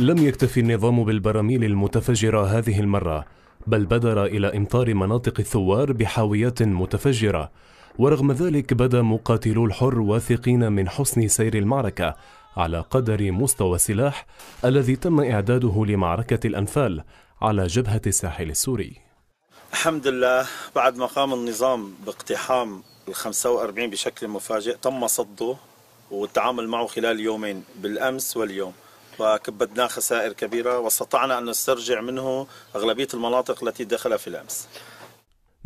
لم يكتف النظام بالبراميل المتفجرة هذه المرة بل بدر إلى إمطار مناطق الثوار بحاويات متفجرة ورغم ذلك بدا مقاتلو الحر واثقين من حسن سير المعركة على قدر مستوى السلاح الذي تم إعداده لمعركة الأنفال على جبهة الساحل السوري الحمد لله بعد ما قام النظام باقتحام ال 45 بشكل مفاجئ تم صده والتعامل معه خلال يومين بالأمس واليوم وكبدناه خسائر كبيرة واستطعنا أن نسترجع منه أغلبية المناطق التي دخل في الأمس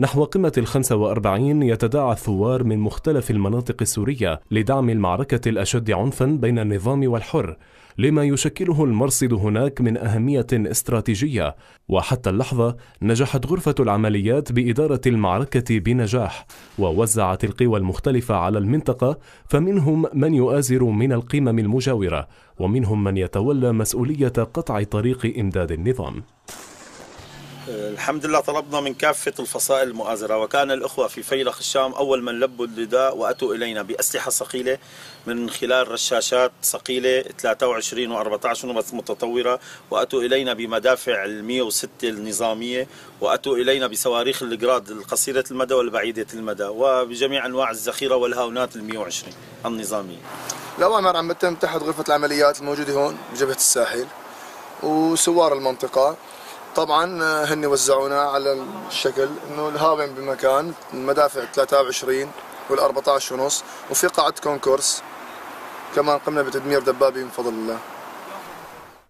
نحو قمة الخمسة وأربعين يتداعى الثوار من مختلف المناطق السورية لدعم المعركة الأشد عنفا بين النظام والحر لما يشكله المرصد هناك من أهمية استراتيجية وحتى اللحظة نجحت غرفة العمليات بإدارة المعركة بنجاح ووزعت القوى المختلفة على المنطقة فمنهم من يؤازر من القمم المجاورة ومنهم من يتولى مسؤولية قطع طريق إمداد النظام الحمد لله طلبنا من كافة الفصائل المؤازرة وكان الأخوة في فيلق الشام أول من لبوا النداء وأتوا إلينا بأسلحة صقيلة من خلال رشاشات صقيلة 23 و 14 متطورة وأتوا إلينا بمدافع ال 106 النظامية وأتوا إلينا بصواريخ الجراد القصيرة المدى والبعيدة المدى وبجميع أنواع الذخيرة والهاونات ال 120 النظامية الأوامر عم تتم تحت غرفة العمليات الموجودة هون بجبهة الساحل وسوار المنطقة طبعا آه، هن وزعونا على الشكل انه الهاوين بمكان المدافع 23 وال14 ونص وفي قاعة كونكورس كمان قمنا بتدمير دبابي من فضل الله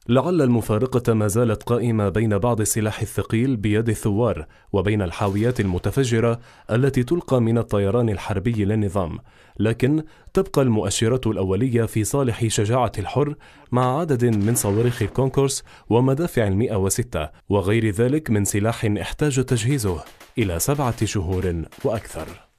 لعل المفارقة ما زالت قائمة بين بعض السلاح الثقيل بيد الثوار وبين الحاويات المتفجرة التي تلقى من الطيران الحربي للنظام، لكن تبقى المؤشرات الأولية في صالح شجاعة الحر مع عدد من صواريخ الكونكورس ومدافع المئة وستة وغير ذلك من سلاح احتاج تجهيزه إلى سبعة شهور وأكثر.